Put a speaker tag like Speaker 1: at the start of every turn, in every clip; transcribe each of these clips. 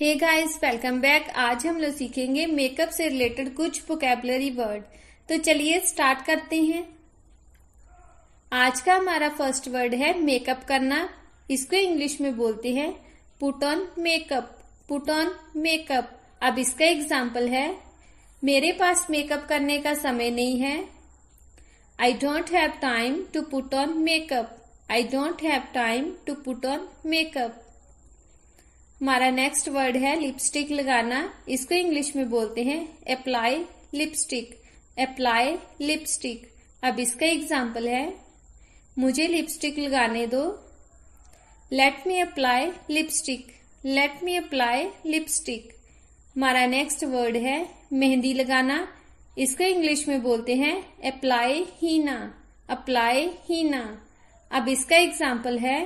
Speaker 1: Hey guys welcome back आज हम लोग सीखेंगे मेकअप से रिलेटेड कुछ वोकेबलरी वर्ड तो चलिए स्टार्ट करते हैं आज का हमारा फर्स्ट वर्ड है मेकअप करना इसको इंग्लिश में बोलते हैं put on makeup put on makeup अब इसका एग्जाम्पल है मेरे पास मेकअप करने का समय नहीं है I don't have time to put on makeup I don't have time to put on makeup हमारा नेक्स्ट वर्ड है लिपस्टिक लगाना इसको इंग्लिश में बोलते हैं अप्लाई लिपस्टिक अप्लाई लिपस्टिक अब इसका एग्जाम्पल है मुझे लिपस्टिक लगाने दो let me apply lipstick let me apply lipstick हमारा नेक्स्ट वर्ड है मेहंदी लगाना इसको इंग्लिश में बोलते हैं अप्लाई हीना अप्लाई हीना अब इसका एग्जाम्पल है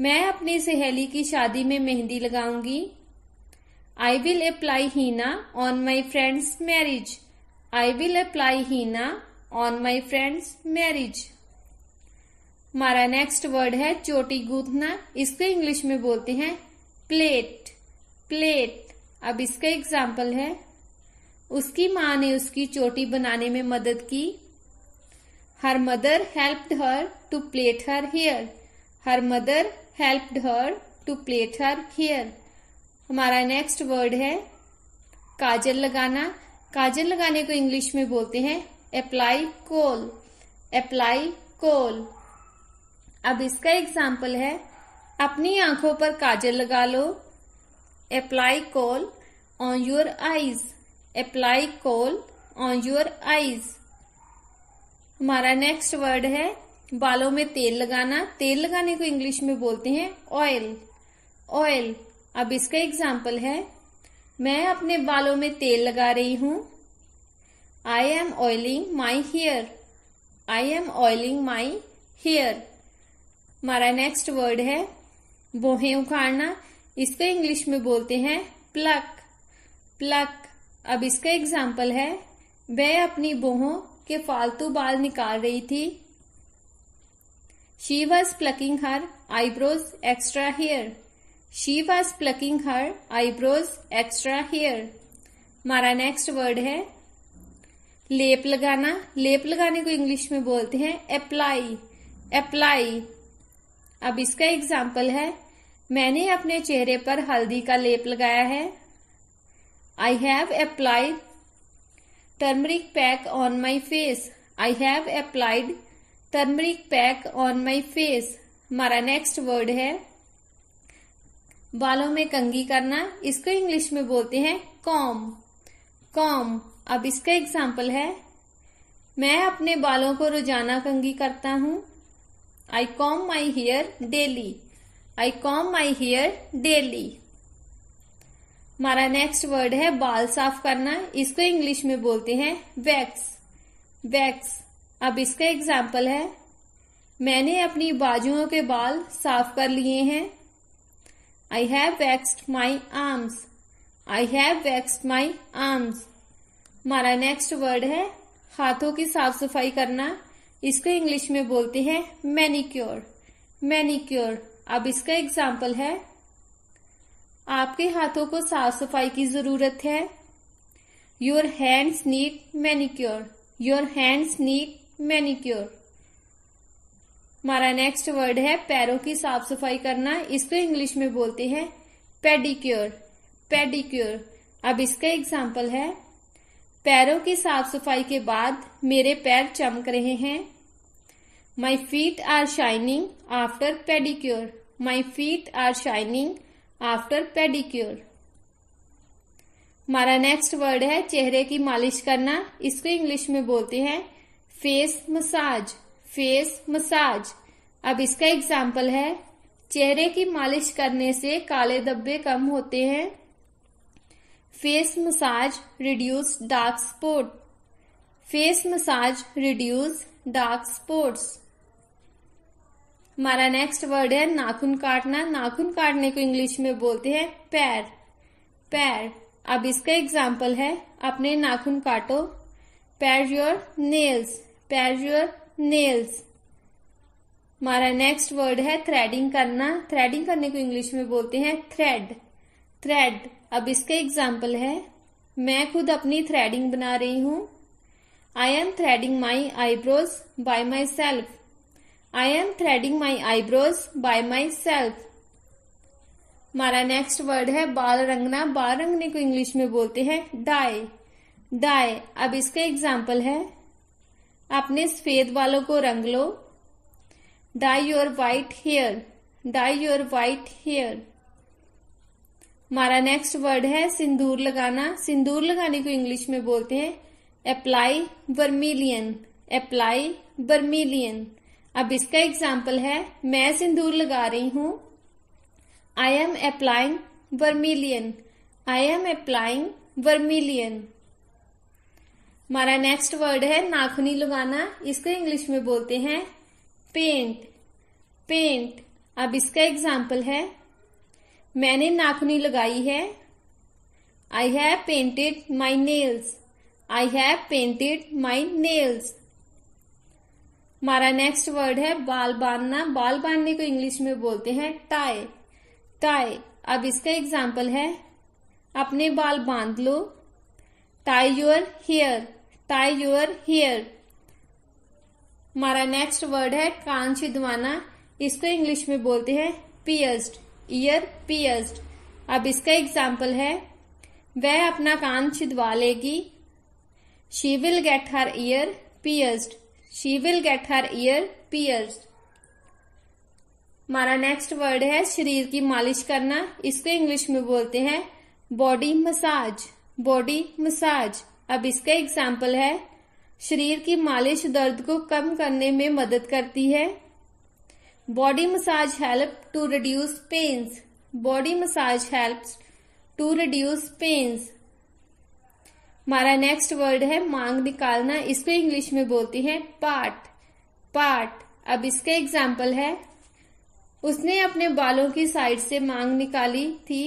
Speaker 1: मैं अपनी सहेली की शादी में मेहंदी लगाऊंगी I will apply henna on my friends marriage I will apply henna on my friends marriage हमारा नेक्स्ट वर्ड है चोटी गूंथना इसको इंग्लिश में बोलते हैं प्लेट प्लेट अब इसका एग्जाम्पल है उसकी माँ ने उसकी चोटी बनाने में मदद की her mother help her to plait her hair her mother helped her to plait her hair हमारा नेक्स्ट वर्ड है काजल लगाना काजल लगाने को इंग्लिश में बोलते हैं अप्लाई कोल अप्लाई कोल अब इसका एग्जाम्पल है अपनी आंखों पर काजल लगा लो apply kohl on your eyes apply kohl on your eyes हमारा नेक्स्ट वर्ड है बालों में तेल लगाना तेल लगाने को इंग्लिश में बोलते हैं ऑयल ऑयल अब इसका एग्जाम्पल है मैं अपने बालों में तेल लगा रही हूं I am oiling my hair I am oiling my hair हमारा नेक्स्ट वर्ड है बोहें उखाड़ना इसका इंग्लिश में बोलते हैं प्लक प्लक अब इसका एग्जाम्पल है वह अपनी बोहों के फालतू बाल निकाल रही थी She was plucking her eyebrows extra hair. She was plucking her eyebrows extra hair. हमारा नेक्स्ट वर्ड है लेप लगाना लेप लगाने को इंग्लिश में बोलते हैं अप्लाई अप्लाई अब इसका एग्जाम्पल है मैंने अपने चेहरे पर हल्दी का लेप लगाया है I have applied turmeric pack on my face I have applied turmeric pack on my face हमारा नेक्स्ट वर्ड है बालों में कंगी करना इसको इंग्लिश में बोलते हैं कॉम कॉम अब इसका एग्जाम्पल है मैं अपने बालों को रोजाना कंगी करता हूं I comb my hair daily I comb my hair daily हमारा नेक्स्ट वर्ड है बाल साफ करना इसको इंग्लिश में बोलते हैं वैक्स वैक्स अब इसका एग्जाम्पल है मैंने अपनी बाजुओं के बाल साफ कर लिए हैं I have waxed my arms I have waxed my arms हमारा नेक्स्ट वर्ड है हाथों की साफ सफाई करना इसको इंग्लिश में बोलते हैं मैनिक्योर मैनिक्योर अब इसका एग्जाम्पल है आपके हाथों को साफ सफाई की जरूरत है your hands need manicure your hands need manicure हमारा नेक्स्ट वर्ड है पैरों की साफ सफाई करना इसको इंग्लिश में बोलते हैं पेडिक्योर पेडिक्योर अब इसका एग्जाम्पल है पैरों की साफ सफाई के बाद मेरे पैर चमक रहे हैं my feet are shining after pedicure my feet are shining after pedicure हमारा नेक्स्ट वर्ड है चेहरे की मालिश करना इसको इंग्लिश में बोलते हैं फेस मसाज फेस मसाज अब इसका एग्जाम्पल है चेहरे की मालिश करने से काले धब्बे कम होते हैं face massage reduce dark spot face massage reduce dark spots हमारा नेक्स्ट वर्ड है नाखून काटना नाखून काटने को इंग्लिश में बोलते हैं पैर पैर अब इसका एग्जाम्पल है अपने नाखून काटो पैर योर नेल्स योर नेल्स हमारा नेक्स्ट वर्ड है थ्रेडिंग करना थ्रेडिंग करने को इंग्लिश में बोलते हैं थ्रेड थ्रेड अब इसका एग्जाम्पल है मैं खुद अपनी थ्रेडिंग बना रही हूं I am threading my eyebrows by myself I am threading my eyebrows by myself हमारा नेक्स्ट वर्ड है बाल रंगना बाल रंगने को इंग्लिश में बोलते हैं डाई डाई अब इसका एग्जाम्पल है अपने सफेद बालों को रंग लो dye your white hair dye your white hair हमारा नेक्स्ट वर्ड है सिंदूर लगाना सिंदूर लगाने को इंग्लिश में बोलते हैं अप्लाई वर्मिलियन अप्लाई वर्मिलियन अब इसका एग्जाम्पल है मैं सिंदूर लगा रही हूं I am applying vermilion I am applying vermilion हमारा नेक्स्ट वर्ड है नाखूनी लगाना इसको इंग्लिश में बोलते हैं पेंट पेंट अब इसका एग्जाम्पल है मैंने नाखूनी लगाई है I have painted my nails I have painted my nails हमारा नेक्स्ट वर्ड है बाल बांधना बाल बांधने को इंग्लिश में बोलते हैं टाई टाई अब इसका एग्जाम्पल है अपने बाल बांध लो tie your hair tie your hair हमारा नेक्स्ट वर्ड है कान छिदवाना इसको इंग्लिश में बोलते हैं पियर्स्ड ईयर पियर्स्ड अब इसका एग्जाम्पल है वह अपना कान छिदवा लेगी she will get her ear pierced she will get her ear pierced हमारा नेक्स्ट वर्ड है शरीर की मालिश करना इसको इंग्लिश में बोलते हैं बॉडी मसाज बॉडी मसाज अब इसका एग्जाम्पल है शरीर की मालिश दर्द को कम करने में मदद करती है body massage help to reduce pains body massage help to reduce pains हमारा नेक्स्ट वर्ड है मांग निकालना इसको इंग्लिश में बोलती है पार्ट पार्ट अब इसका एग्जाम्पल है उसने अपने बालों की साइड से मांग निकाली थी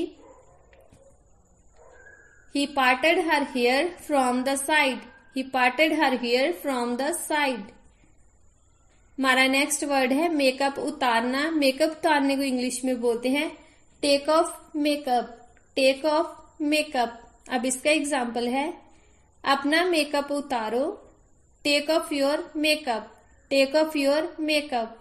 Speaker 1: He parted her hair from the side. He parted her hair from the side. हमारा नेक्स्ट वर्ड है मेकअप उतारना मेकअप उतारने को इंग्लिश में बोलते हैं take off makeup take off makeup अब इसका एग्जाम्पल है अपना मेकअप उतारो take off your makeup take off your makeup